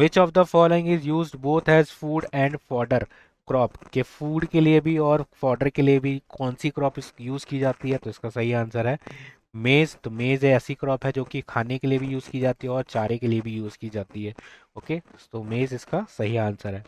which of the following is use both as food and fodder crop के food के लिए भी और फॉर्डर के लिए भी कौन सी क्रॉप यूज़ की जाती है तो इसका सही आंसर है मेज़ तो मेज़ ऐसी क्रॉप है जो कि खाने के लिए भी यूज़ की जाती है और चारे के लिए भी यूज़ की जाती है ओके तो मेज़ इसका सही आंसर है